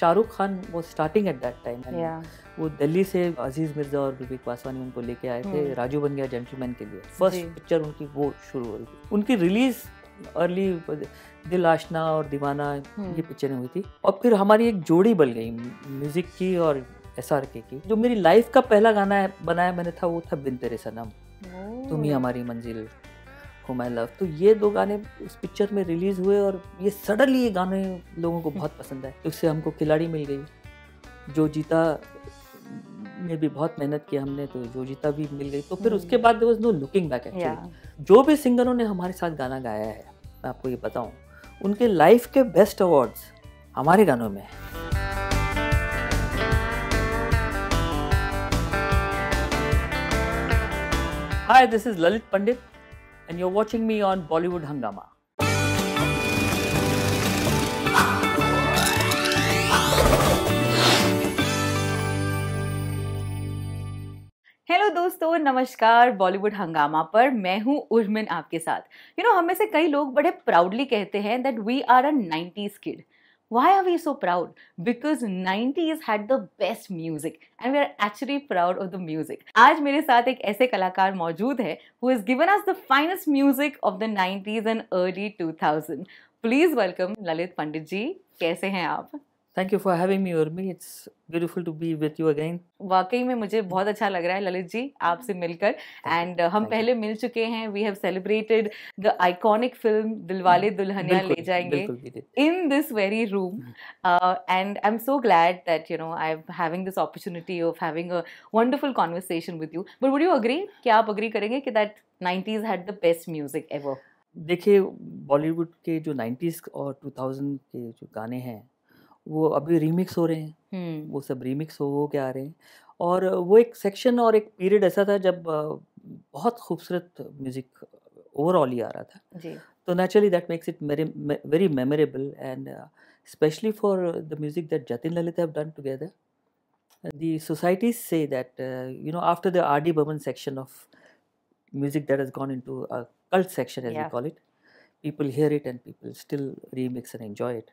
शाहरुख खान वो starting at that time वो दिल्ली से अजीज मिर्जा और विवेक वासवानी उनको लेके आए थे hmm. राजू बन गया जेंटलमैन के लिए फर्स्ट पिक्चर उनकी वो शुरू हो रही थी उनकी रिलीज अर्ली दिल आशना और दीवाना hmm. ये पिक्चरें हुई थी और फिर हमारी एक जोड़ी बन गई म्यूजिक की और एस आर के की जो मेरी लाइफ का पहला गाना बनाया मैंने था वो था बिन तेरे सनम oh. तुम ही हमारी मंजिल हो माई लव तो ये दो गाने उस पिक्चर में रिलीज़ हुए और ये सडनली ये गाने लोगों को बहुत पसंद आए उससे हमको खिलाड़ी मिल गई जो जीता में भी बहुत मेहनत की हमने तो जो जीता भी मिल गई तो फिर हम्म। उसके बाद was no looking back actually जो भी सिंगरों ने हमारे साथ गाना गाया है मैं आपको ये बताऊँ उनके लाइफ के बेस्ट अवार्ड्स हमारे गानों में है this is Lalit Pandit and you're watching me on Bollywood Hangama. Hello दोस्तों नमस्कार बॉलीवुड हंगामा पर मैं हूं उर्मिन आपके साथ यू you नो know, हमें से कई लोग बड़े प्राउडली कहते हैं that we are a nineties kid Why are we so proud? Because 90s had the best music and we are actually proud of the music. आज मेरे साथ एक ऐसे कलाकार मौजूद है who has given us the finest music of the 90s and early 2000. Please welcome Lalit Pandit ji कैसे हैं आप? Thank you for having me me it's beautiful to be with you again वाकई में मुझे बहुत अच्छा लग रहा है ललित जी आपसे मिलकर एंड uh, हम पहले मिल चुके हैं we have celebrated the iconic film Dilwale mm. Dulhania Le Jayenge in this very room and I am so glad that you know I am having this opportunity of having a wonderful conversation with you but would you agree कि आप agree करेंगे कि that nineties had the best music ever देखिए Bollywood के जो nineties और to के जो गाने हैं वो अभी रीमिक्स हो रहे हैं हम्म। वो सब रीमिक्स हो के आ रहे हैं और वो एक सेक्शन और एक पीरियड ऐसा था जब बहुत खूबसूरत म्यूजिक ओवरऑल ही आ रहा था जी। तो naturally that makes it merry very memorable and specially for the music that Jatin Lalit have done together the societies say that you know after the R D Burman section of music that is gone into a cult section as you call it people hear it and people still remix and enjoy it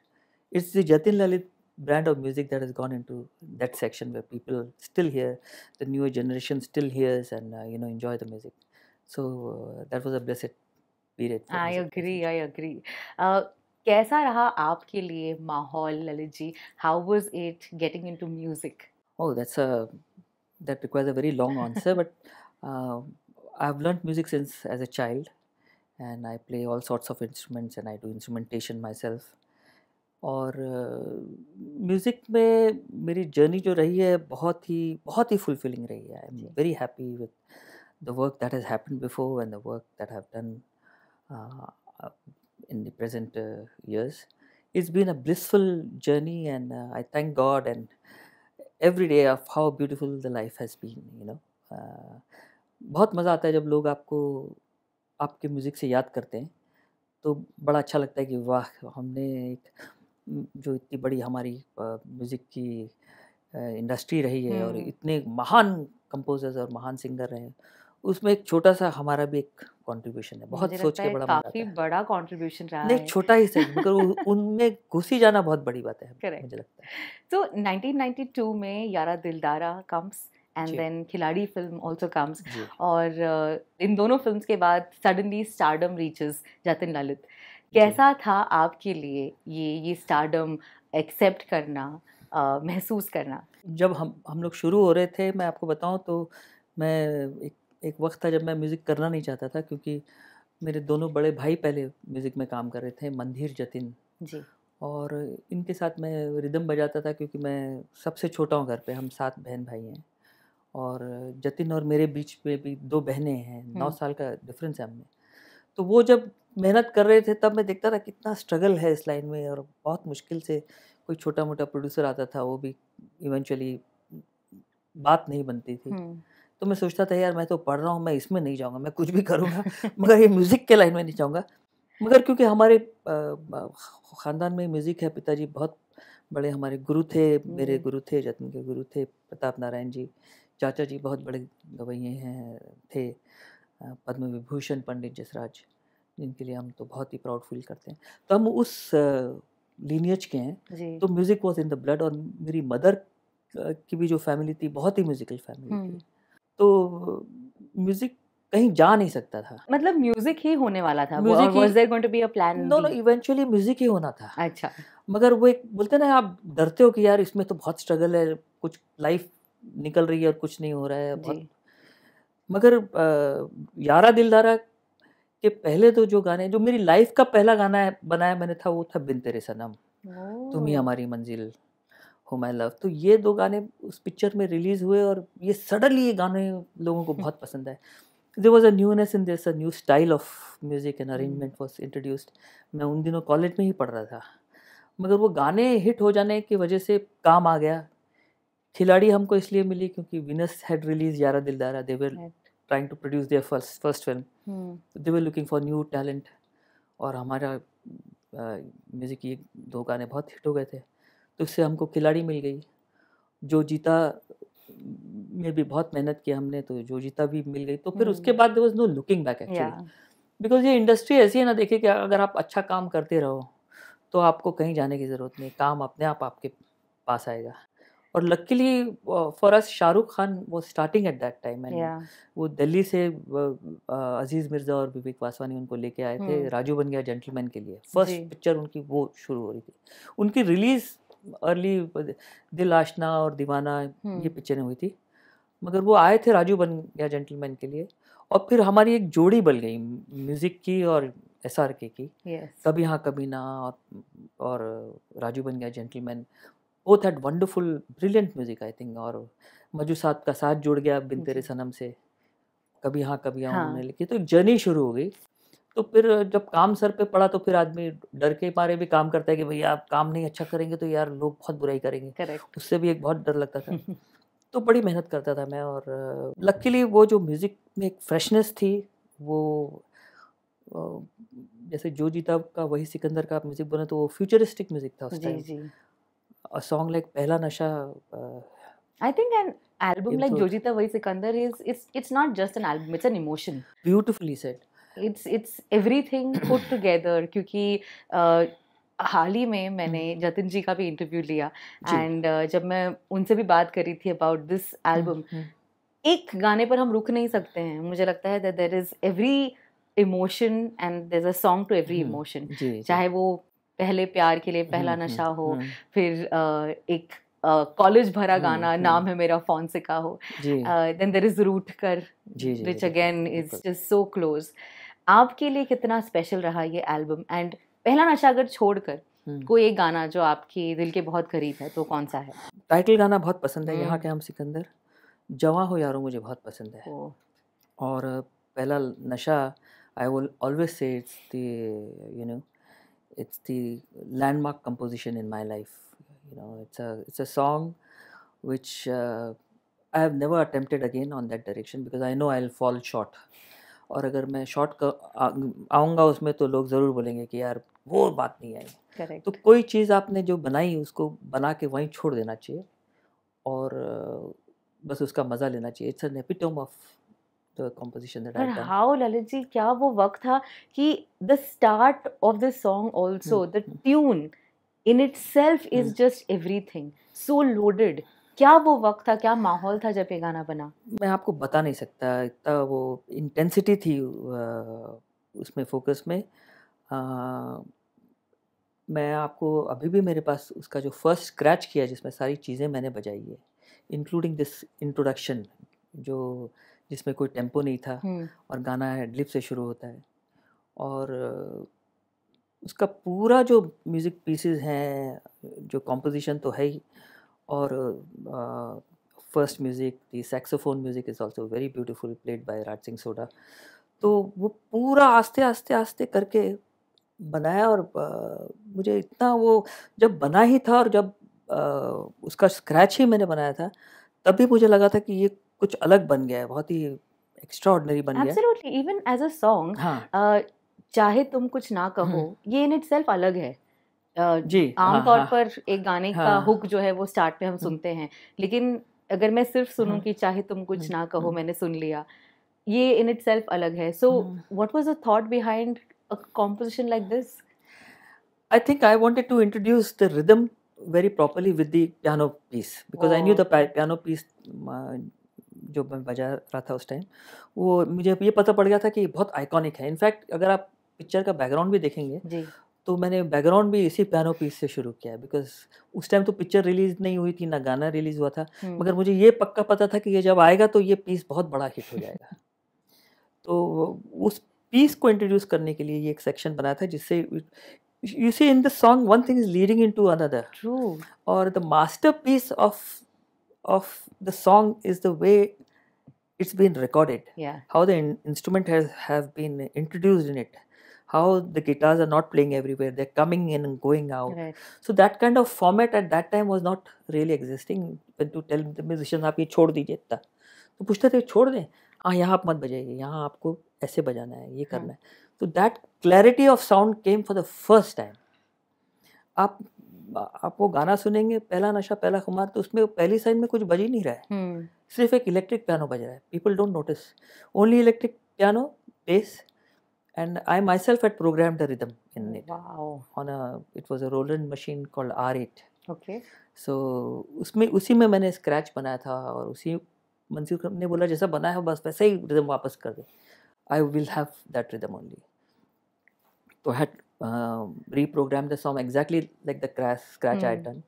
it's the Jatin Lalit brand of music that has gone into that section where people still hear, the newer generation still hears and uh, you know enjoy the music. So uh, that was a blessed period. I agree, I agree. Uh, कैसा रहा आपके लिए माहौल Lalit ji how was it getting into music oh that's a that requires a very long answer but and I play all sorts of instruments and I do instrumentation myself. और music में मेरी journey जो रही है बहुत ही बहुत ही फुलफिलिंग रही है I am very happy with the work that has happen before and the work that have done in the present years it's been a blissful journey and I thank God and every day of how beautiful the life has been you know बहुत मज़ा आता है जब लोग आपको आपके music से याद करते हैं तो बड़ा अच्छा लगता है कि वाह हमने एक जो इतनी बड़ी हमारी म्यूज़िक की इंडस्ट्री रही है और हम्म। इतने महान कंपोजर्स और महान सिंगर रहे हैं उसमें एक छोटा सा हमारा भी एक कंट्रीब्यूशन है बहुत सोच के बड़ा काफी बड़ा कंट्रीब्यूशन रहा है छोटा ही सही मगर उनमें घुसी जाना बहुत बड़ी बात है Correct. मुझे लगता है तो so, 1992 में Yaara Dildaara comes and then Khiladi film also comes और इन दोनों फिल्म्स के बाद suddenly stardom reaches Jatin Lalit कैसा था आपके लिए ये ये स्टार्डम एक्सेप्ट करना आ, महसूस करना जब हम हम लोग शुरू हो रहे थे मैं आपको बताऊं तो मैं एक एक वक्त था जब मैं म्यूज़िक करना नहीं चाहता था क्योंकि मेरे दोनों बड़े भाई पहले म्यूज़िक में काम कर रहे थे मंदिर जतिन जी और इनके साथ मैं रिदम बजाता था क्योंकि मैं सबसे छोटा हूँ घर पे हम सात बहन भाई हैं और जतिन और मेरे बीच में भी दो बहनें हैं नौ हम्म। साल का डिफरेंस है हमें तो वो जब मेहनत कर रहे थे तब मैं देखता था कितना स्ट्रगल है इस लाइन में और बहुत मुश्किल से कोई छोटा मोटा प्रोड्यूसर आता था वो भी इवेंचुअली बात नहीं बनती थी हम्म। तो मैं सोचता था यार मैं तो पढ़ रहा हूँ मैं इसमें नहीं जाऊँगा मैं कुछ भी करूँगा मगर ये म्यूज़िक के लाइन में नहीं जाऊँगा मगर क्योंकि हमारे ख़ानदान में म्यूज़िक है पिताजी बहुत बड़े हमारे गुरु थे मेरे हम्म। गुरु थे जतन के गुरु थे प्रताप नारायण जी चाचा जी बहुत बड़े गवैये हैं थे पद्म विभूषण पंडित जसराज जिनके लिए हम तो बहुत ही प्राउड फील करते हैं तो हम उस लीनियज के हैं तो music was in the blood और मेरी मदर की भी जो फैमिली थी बहुत ही म्यूजिकल फैमिली थी हम्म। तो म्यूज़िक कहीं जा नहीं सकता था मतलब म्यूजिक ही होने वाला था music was there going to be a plan no no eventually music ही होना था अच्छा मगर वो एक बोलते ना आप डरते हो कि यार इसमें तो बहुत स्ट्रगल है कुछ लाइफ निकल रही है और कुछ नहीं हो रहा है बहुत मगर यारा दिलदारा कि पहले तो जो गाने जो मेरी लाइफ का पहला गाना है, बनाया मैंने था वो था बिन तेरे सनम तुम ही हमारी मंजिल हो माई लव तो ये दो गाने उस पिक्चर में रिलीज़ हुए और ये सडनली ये गाने लोगों को बहुत पसंद आए there was a newness in this a new style of music and arrangement was introduced मैं उन दिनों कॉलेज में ही पढ़ रहा था मगर वो गाने हिट हो जाने की वजह से काम आ गया खिलाड़ी हमको इसलिए मिली क्योंकि Venus had release Yaara Dildaara they were trying to produce their first first film they were looking for new talent और हमारा म्यूज़िक ये दो गाने बहुत हिट हो गए थे तो इससे हमको खिलाड़ी मिल गई जो जीता में भी बहुत मेहनत की हमने तो जो जीता भी मिल गई तो फिर hmm. उसके बाद there was no looking back actually because ये इंडस्ट्री ऐसी है ना देखिए कि अगर आप अच्छा काम करते रहो तो आपको कहीं जाने की ज़रूरत नहीं काम अपने आप आपके पास आएगा और luckily for us Shahrukh Khan वो starting at that time and वो दिल्ली से अजीज uh, मिर्जा uh, और विवेक वासवानी उनको लेके आए थे हम्म। राजू बन गया जेंटलमैन के लिए फर्स्ट पिक्चर उनकी वो शुरू हो रही थी उनकी रिलीज अर्ली दिल आशना और दीवाना हम्म। ये पिक्चरें हुई थी मगर वो आए थे राजू बन गया जेंटलमैन के लिए और फिर हमारी एक जोड़ी बन गई म्यूजिक की और एस आर के की yes. कभी हाँ कभी ना और राजू बन गया जेंटलमैन वो had wonderful brilliant music I think और मजू साहब का साथ जुड़ गया बिन तेरे सनम से कभी हाँ कभी हाँ उन्होंने लिखी तो एक जर्नी शुरू हो गई तो फिर जब काम सर पे पड़ा तो फिर आदमी डर के मारे भी काम करता है कि भैया आप काम नहीं अच्छा करेंगे तो यार लोग बहुत बुराई करेंगे Correct. उससे भी एक बहुत डर लगता था तो बड़ी मेहनत करता था मैं और लकीली वो जो म्यूज़िक में एक फ्रेशनेस थी वो जैसे जो जीता का वही सिकंदर का म्यूज़िक बना तो वो फ्यूचरिस्टिक म्यूज़िक था उस time a song like Pehla Nasha. Uh, I think an album like Jojita Vai Sikandar is it's it's not just an album; it's an emotion. Beautifully said. It's it's everything put together क्योंकि uh, हाल ही में मैंने जतिन जी का भी interview लिया and uh, जब मैं उनसे भी बात करी थी अबाउट दिस एल्बम एक गाने पर हम रुक नहीं सकते हैं मुझे लगता है that there is every emotion and there a song to every emotion चाहे वो पहले प्यार के लिए पहला हम्म, नशा हो हम्म। फिर एक कॉलेज भरा हम्म, गाना नाम है मेरा फॉन्सिका हो देन देर इज रूट कर which again is just so close आपके लिए कितना स्पेशल रहा ये एल्बम एंड पहला नशा अगर छोड़कर कोई एक गाना जो आपके दिल के बहुत करीब है तो कौन सा है टाइटल गाना बहुत पसंद है यहाँ के हम सिकंदर जवा हो यारो मुझे बहुत पसंद है और पहला नशा I will always say it's you know it's the landmark composition in my life. You know, it's a it's a song which uh, I have never attempted again on that direction because I know I'll fall short. और अगर मैं short आऊँगा उसमें तो लोग ज़रूर बोलेंगे कि यार वो बात नहीं आई Correct. तो कोई चीज़ आपने जो बनाई उसको बना के वहीं छोड़ देना चाहिए और बस उसका मज़ा लेना चाहिए it's an epitome of composition how Lalit ji क्या वो वक्त था कि the start of the song also the tune in it is just every so loaded क्या वो वक्त था क्या माहौल था जब ये गाना बना मैं आपको बता नहीं सकता इतना वो इंटेंसिटी थी उसमें फोकस में आ, मैं आपको अभी भी मेरे पास उसका जो फर्स्ट स्क्रैच किया जिसमें सारी चीज़ें मैंने बजाई है इंक्लूडिंग दिस इंट्रोडक्शन जो जिसमें कोई टेम्पो नहीं था हम्म। और गाना हेडलिप से शुरू होता है और उसका पूरा जो म्यूज़िक पीसेस हैं जो कॉम्पोजिशन तो है ही और first music the saxophone music is also very beautiful played by Raj Singh Sodha तो वो पूरा आस्ते आस्ते आस्ते करके बनाया और आ, मुझे इतना वो जब बना ही था और जब आ, उसका स्क्रैच ही मैंने बनाया था तब भी मुझे लगा था कि ये कुछ अलग बन गया है बहुत ही एक्स्ट्राऑर्डिनरी बन गया गया इवन एज अ सॉन्ग चाहे तुम कुछ ना कहो हम्म। ये इन इटसेल्फ अलग है uh, जी हाँ, आमतौर हाँ, पर एक गाने का हाँ। हुक जो है वो स्टार्ट में हम हम्म। सुनते हैं लेकिन अगर मैं सिर्फ सुनूं हम्म। कि चाहे तुम कुछ ना कहो मैंने सुन लिया ये इन इटसेल्फ अलग है so what was a thought behind a composition like this I think I wanted to introduce the rhythm very properly with the piano piece because I knew the piano piece जो मैं बजा रहा था उस time वो मुझे ये पता पड़ गया था कि बहुत आइकॉनिक है इनफैक्ट अगर आप पिक्चर का बैकग्राउंड भी देखेंगे जी तो मैंने बैकग्राउंड भी इसी पियानो पीस से शुरू किया बिकॉज उस टाइम तो पिक्चर रिलीज नहीं हुई थी ना गाना रिलीज हुआ था हम्म। मगर मुझे ये पक्का पता था कि ये जब आएगा तो ये पीस बहुत बड़ा हिट हो जाएगा तो उस पीस को इंट्रोड्यूस करने के लिए ये एक सेक्शन बनाया था जिससे you see in the song one thing is leading in to another और the masterpiece of of the song is the way it's been recorded yeah how the in- instrument has have been introduced in it how the guitars are not playing everywhere they're coming in and going out right. so that kind of format at that time was not really existing when to tell the musicians आप chhod dijiye, दीजिए इतना तो पूछते थे छोड़ दें हाँ यहाँ आप मत बजाइए यहाँ आपको ऐसे बजाना है ये करना है तो that clarity of sound came for the first time आप आप वो गाना सुनेंगे पहला नशा पहला खुमार तो उसमें पहली साइड में कुछ बज ही नहीं रहा है हम्म। सिर्फ एक इलेक्ट्रिक पियानो बज रहा है people don't notice only electric piano bass and I myself at program the rhythm in on it was a roll machine called R eight okay so उसमें उसी में मैंने स्क्रैच बनाया था और उसी मंसूर ने बोला जैसा बनाया है बस वैसे ही रिदम वापस कर दे I will have that rhythm only तो had uh, reprogram the song exactly like the crash, scratch mm. I had hmm. done,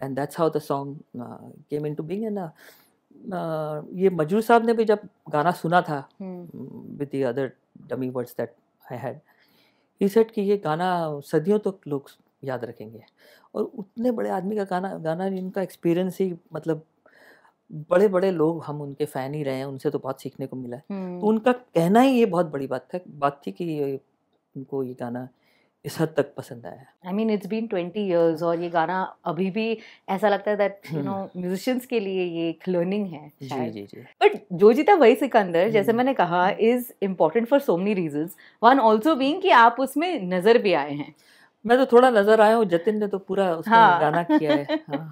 and that's how the song uh, came into being. And uh, uh, ये मजरू साहब ने भी जब गाना सुना था with the other dummy words that I had he said कि ये गाना सदियों तक तो लोग याद रखेंगे और उतने बड़े आदमी का गाना गाना इनका एक्सपीरियंस ही मतलब बड़े बड़े लोग हम उनके फ़ैन ही रहे हैं उनसे तो बहुत सीखने को मिला है hmm. तो उनका कहना ही ये बहुत बड़ी बात था बात थी कि उनको ये गाना इस हद तक पसंद आया I mean it's been twenty years और ये गाना अभी भी ऐसा लगता है दैट यू नो म्यूजिशियंस के लिए ये एक लर्निंग है जी जी जी बट जो जीता वही सिकंदर हम्म। जैसे मैंने कहा is important for so many reason one also being कि आप उसमें नजर भी आए हैं मैं तो थोड़ा नजर आया हूँ जतिन ने तो पूरा उसका हाँ। गाना किया है हाँ।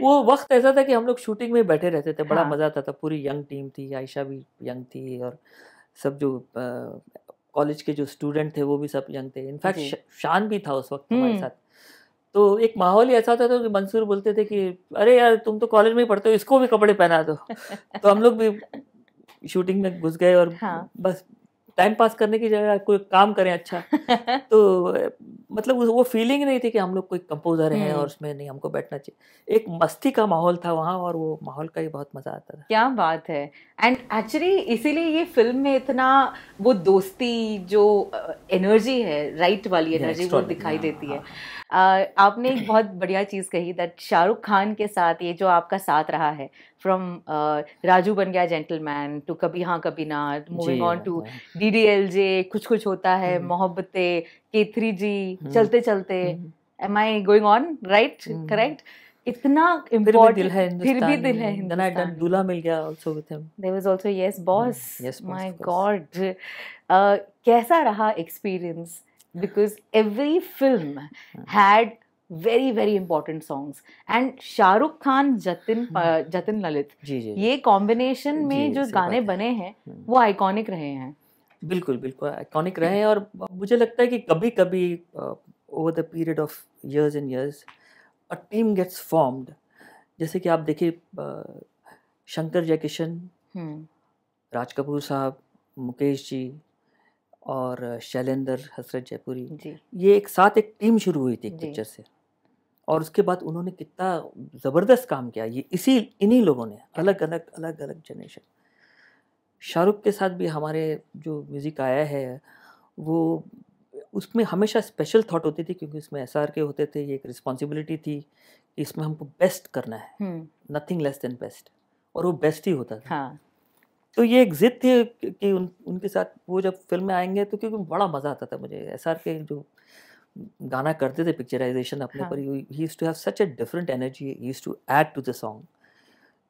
वो वक्त ऐसा था कि हम लोग शूटिंग में बैठे रहते थे बड़ा हाँ। मजा आता था पूरी यंग टीम थी आयशा भी यंग थी और सब जो कॉलेज के जो स्टूडेंट थे वो भी सब यंग थे इनफैक्ट शान भी था उस वक्त हमारे हम्म। साथ तो एक माहौल ही ऐसा था तो कि मंसूर बोलते थे कि अरे यार तुम तो कॉलेज में ही पढ़ते हो इसको भी कपड़े पहना दो तो हम लोग भी शूटिंग में घुस गए और हाँ। बस टाइम पास करने की जगह कोई काम करें अच्छा तो मतलब वो फीलिंग नहीं थी कि हम लोग कोई कंपोजर हैं हम्म। और उसमें नहीं हमको बैठना चाहिए एक मस्ती का माहौल था वहाँ और वो माहौल का ही बहुत मज़ा आता था क्या बात है एंड एक्चुअली इसीलिए ये फिल्म में इतना वो दोस्ती जो एनर्जी है राइट वाली एनर्जी वो दिखाई हाँ, देती है हाँ। आपने एक बहुत बढ़िया चीज़ कही दैट शाहरुख खान के साथ ये जो आपका साथ रहा है फ्रॉम राजू uh, बन गया जेंटलमैन टू कभी हाँ कभी ना moving on to D D L J कुछ कुछ होता है हम्म। मोहब्बतें के जी चलते चलते am I going on right correct इतना फिर भी दिल है दूल्हा मिल गया also with him there was also Yes Boss my God कैसा रहा experience because every film had very very important songs and Shahrukh Khan Jatin Jatin Lalit ji ji ये कॉम्बिनेशन में जो गाने बने हैं हम्म। वो आइकॉनिक रहे हैं बिल्कुल बिल्कुल आइकॉनिक रहे हैं और मुझे लगता है कि कभी कभी over the period of years and years a team gets formed जैसे कि आप देखिए शंकर जयकिशन हम्म। राज कपूर साहब मुकेश जी और शैलेंद्र हसरत जयपुरी ये एक साथ एक टीम शुरू हुई थी एक पिक्चर से और उसके बाद उन्होंने कितना ज़बरदस्त काम किया ये इसी इन्हीं लोगों ने अलग अलग अलग अलग जनरेशन शाहरुख के साथ भी हमारे जो म्यूज़िक आया है वो उसमें हमेशा स्पेशल थॉट होती थी क्योंकि उसमें एस के होते थे ये एक रिस्पॉन्सिबिलिटी थी कि इसमें हमको बेस्ट करना है नथिंग लेस देन बेस्ट और वो बेस्ट ही होता था हाँ. तो ये एक जिद थी कि उन उनके साथ वो जब फिल्म में आएंगे तो क्योंकि बड़ा मज़ा आता था मुझे एस के जो गाना करते थे पिक्चराइजेशन अपने हाँ. पर he to have such different energy to add to the song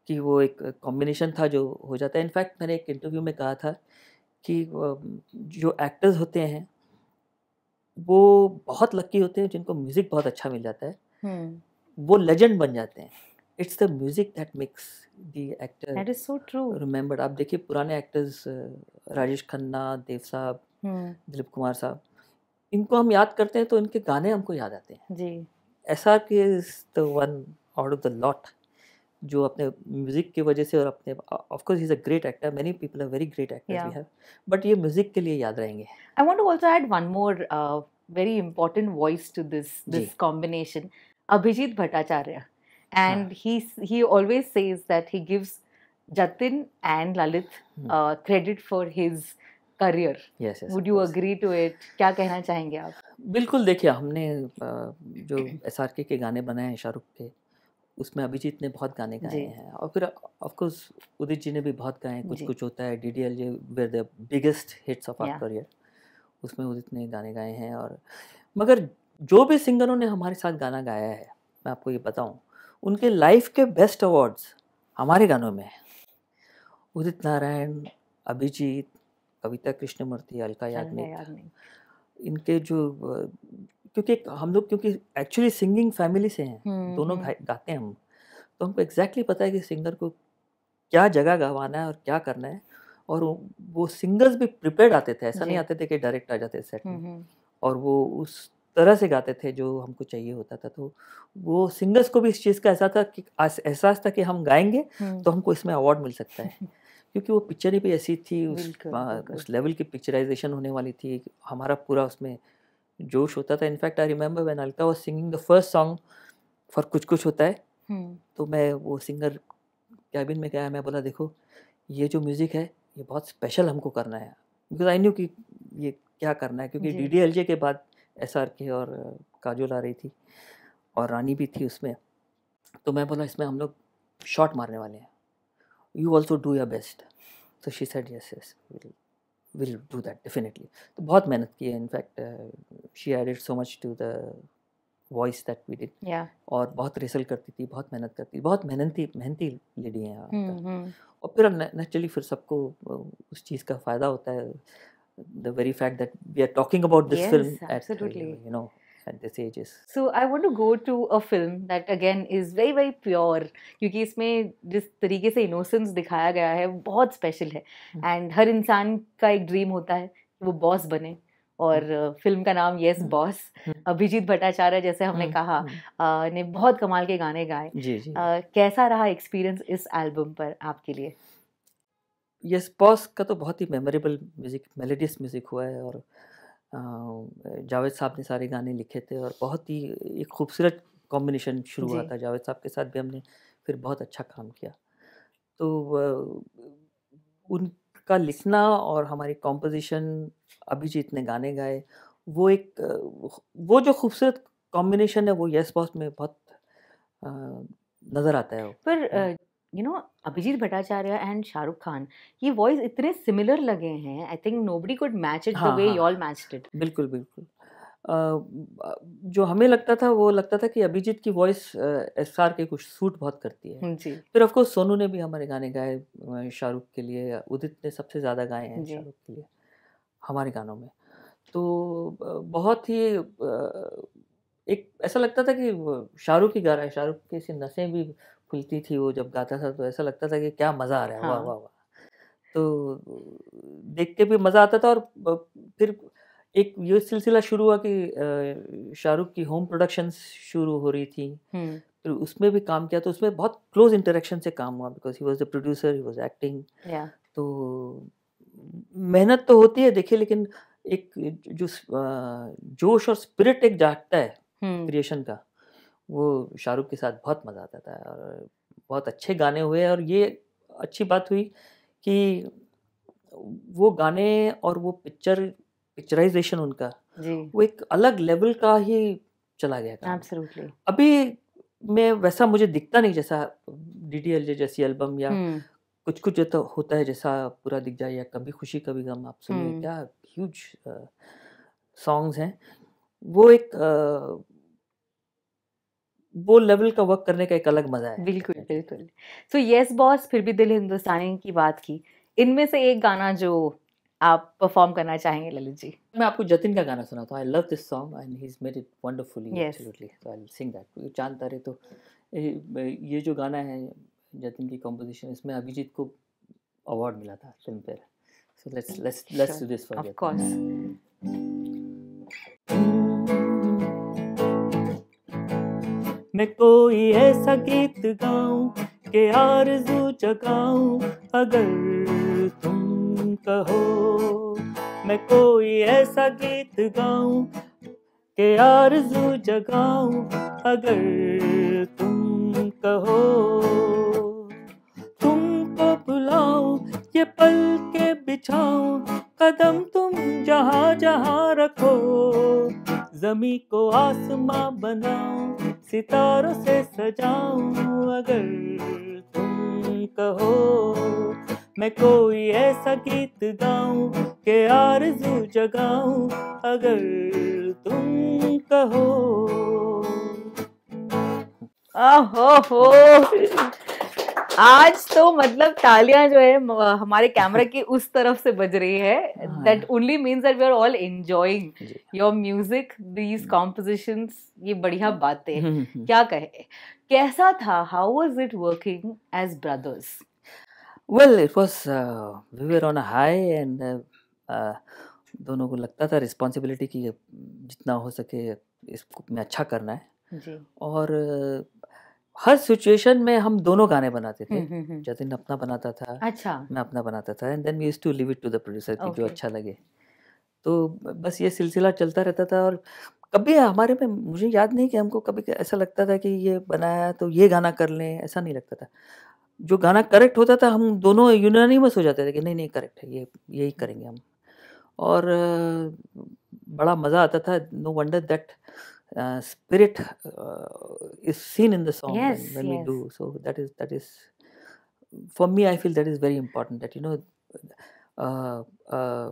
कि वो एक कॉम्बिनेशन था जो हो जाता है इनफैक्ट मैंने एक इंटरव्यू में कहा था कि जो एक्टर्स होते हैं वो बहुत लक्की होते हैं जिनको म्यूज़िक बहुत अच्छा मिल जाता है hmm. वो लेजेंड बन जाते हैं it's the music that mix the actor that is so true remembered आप देखिए पुराने एक्टर्स राजेश खन्ना देव साहब hmm. दिलीप कुमार साहब इनको हम याद करते हैं तो इनके गाने हमको याद आते हैं जी ऐसा कि के the one out of the lot जो अपने म्यूज़िक की वजह से और अपने of course is a great actor many people are very great actor we have but ये म्यूज़िक के लिए याद रहेंगे I want to also add one more very important voice to this this combination Abhijeet Bhattacharya and he he always says that he gives Jatin and Lalit credit for his career yes would you agree to it क्या कहना चाहेंगे आप बिल्कुल देखिए हमने जो S R के, गाने बनाए हैं शाहरुख के उसमें अभिजीत ने बहुत गाने गाए हैं और फिर ऑफकोर्स उदित जी ने भी बहुत गाए हैं कुछ कुछ होता है D D L J were the biggest hits of our career उसमें उदित ने गाने गाए हैं और मगर जो भी सिंगरों ने हमारे साथ गाना गाया है मैं आपको ये बताऊँ उनके लाइफ के बेस्ट अवार्ड्स हमारे गानों में हैं उदित नारायण अभिजीत कविता कृष्णमूर्ति अलका याग्निक इनके जो क्योंकि हम लोग क्योंकि एक्चुअली सिंगिंग फैमिली से हैं हम्म, दोनों हम्म। गाते हैं हम तो हमको एग्जैक्टली पता है कि सिंगर को क्या जगह गवाना है और क्या करना है और वो सिंगर्स भी प्रिपेयर्ड आते थे ऐसा नहीं आते थे कि डायरेक्ट आ जाते सेट में हम्म, और वो उस तरह से गाते थे जो हमको चाहिए होता था तो वो सिंगर्स को भी इस चीज़ का ऐसा था कि एहसास था कि हम गाएंगे तो हमको इसमें अवार्ड मिल सकता है क्योंकि वो पिक्चर ही भी ऐसी थी उस उस लेवल की पिक्चराइजेशन होने वाली थी हमारा पूरा उसमें जोश होता था in fact I remember when Alka was singing the first song for कुछ कुछ होता है हम्म। तो मैं वो सिंगर कैबिन में गया मैं बोला देखो ये जो म्यूज़िक है ये बहुत स्पेशल हमको करना है बिकॉज आई न्यू कि ये क्या करना है क्योंकि डी डी एल जे के बाद एस आर के और काजोल आ रही थी और रानी भी थी उसमें तो मैं बोला इसमें हम लोग शॉट मारने वाले हैं you also do your best so she said yes yes we'll, we'll do that definitely तो in fact की uh, she added so much to the voice that we did. Yeah. और बहुत रिसल करती थी बहुत मेहनत करती बहुत मेहनती मेहनती लेडी हैं mm-hmm. और फिर नेचुरली फिर सबको उस चीज़ का फ़ायदा होता the very fact that we are talking about this film absolutely. you know at this ages. So I want to go to a film that again is very very pure क्योंकि इसमें जिस तरीके से innocence दिखाया गया है वो बहुत special है हम्म। and हर इंसान का एक dream होता है कि वो boss बने और फिल्म हम्म। का नाम यस बॉस हम्म। अभिजीत भट्टाचार्य जैसे हमने कहा ने बहुत कमाल के गाने गाए जी जी कैसा रहा एक्सपीरियंस इस एल्बम पर आपके लिए यस बॉस का तो बहुत ही मेमोरेबल म्यूज़िक मेलेडियस म्यूज़िक हुआ है और जावेद साहब ने सारे गाने लिखे थे और बहुत ही एक खूबसूरत कॉम्बिनेशन शुरू हुआ था जावेद साहब के साथ भी हमने फिर बहुत अच्छा काम किया तो उनका लिखना और हमारी कॉम्पोजिशन अभिजीत ने गाने गाए वो एक वो जो खूबसूरत कॉम्बिनेशन है वो यस बॉस में बहुत नज़र आता है पर हाँ। You know Abhijeet Bhattacharya and Shahrukh Khan ये वॉइस इतने सिमिलर लगे हैं I think nobody could match it the way you all matched it बिल्कुल बिल्कुल uh, जो हमें लगता था वो लगता था कि अभिजीत की वॉइस एस uh, के कुछ सूट बहुत करती है हम्म, जी फिर ऑफकोर्स सोनू ने भी हमारे गाने गाए शाहरुख के लिए उदित ने सबसे ज़्यादा गाए हैं शाहरुख के लिए हमारे गानों में तो बहुत ही एक ऐसा लगता था कि शाहरुख ही गा रहा है शाहरुख की सी नसें भी खुलती थी वो जब गाता था तो ऐसा लगता था कि क्या मज़ा आ रहा है हाँ। वाह वाह वाह तो देख के भी मज़ा आता था और फिर एक ये सिलसिला शुरू हुआ कि शाहरुख की होम प्रोडक्शन शुरू हो रही थी फिर उसमें भी काम किया तो उसमें बहुत क्लोज इंटरेक्शन से काम हुआ because he was the producer he was acting तो मेहनत तो होती है देखिए लेकिन एक जो जोश और स्पिरिट एक जागता है क्रिएशन का वो शाहरुख के साथ बहुत मज़ा आता था और बहुत अच्छे गाने हुए और ये अच्छी बात हुई कि वो गाने और वो पिक्चर पिक्चराइजेशन उनका जी। वो एक अलग लेवल का ही चला गया था अभी मैं वैसा मुझे दिखता नहीं जैसा डी डी एल जैसी एल्बम या हम्म। कुछ कुछ तो होता है जैसा पूरा दिख जाए या कभी खुशी कभी गम आप सुनिए हम्म। क्या ह्यूज सॉन्ग्स हैं वो एक आ, वो लेवल का वर्क करने का एक अलग मजा है बिल्कुल बिल्कुल सो यस बॉस फिर भी दिल हिंदुस्तानी की बात की इनमें से एक गाना जो आप परफॉर्म करना चाहेंगे ललित जी मैं आपको जतिन का गाना सुनाता हूँ I love this song and he is made it wonderfully absolutely so I will sing that क्योंकि चांद तारे तो ये जो गाना है जतिन की कंपोजिशन इसमें अभिजीत को अवार्ड मिला था Filmfare so let's let's let's do this for of course मैं कोई ऐसा गीत गाऊं के आरजू जगाऊं अगर तुम कहो मैं कोई ऐसा गीत गाऊं के आरजू जगाऊं अगर तुम कहो तुमको बुलाऊं ये पल के बिछाऊं कदम तुम जहा जहाँ रखो जमी को आसमां बनाऊं सितारों से सजाऊं अगर तुम कहो मैं कोई ऐसा गीत गाऊं के आरजू जगाऊं अगर तुम कहो आहो हो आज तो मतलब तालियां जो है हमारे कैमरा की उस तरफ से बज रही है that only means that we are all enjoying your music these composition ये बढ़िया बातें हम्म, हम्म, हम्म। क्या कहे कैसा था how was it working as brothers well it was we were on high and दोनों को लगता था रिस्पॉन्सिबिलिटी कि जितना हो सके इसको मैं अच्छा करना है जी. और हर सिचुएशन में हम दोनों गाने बनाते थे हम्म, हम्म, हम्म। जतिन अपना बनाता था अच्छा मैं अपना बनाता था and then we to leave it to the producer कि जो अच्छा लगे तो बस ये सिलसिला चलता रहता था और कभी हमारे में मुझे याद नहीं कि हमको कभी ऐसा लगता था कि ये बनाया तो ये गाना कर लें ऐसा नहीं लगता था जो गाना करेक्ट होता था हम दोनों यूनानिमस हो जाते थे कि नहीं नहीं करेक्ट है ये यही करेंगे हम और बड़ा मज़ा आता था no wonder that Uh, spirit uh, is seen in the song yes, when, when yes. we do so that is that is for me i feel that is very important that you know uh, uh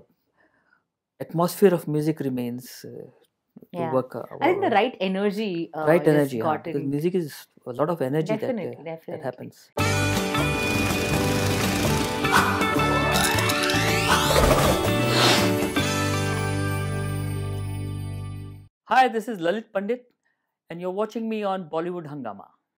atmosphere of music remains uh, yeah. Work, uh, I think the right energy. Uh, right energy. Yeah, music is a lot of energy uh, definitely, that, uh, that happens. Hi, this is Lalit Pandit, and you're watching me on Bollywood Hangama.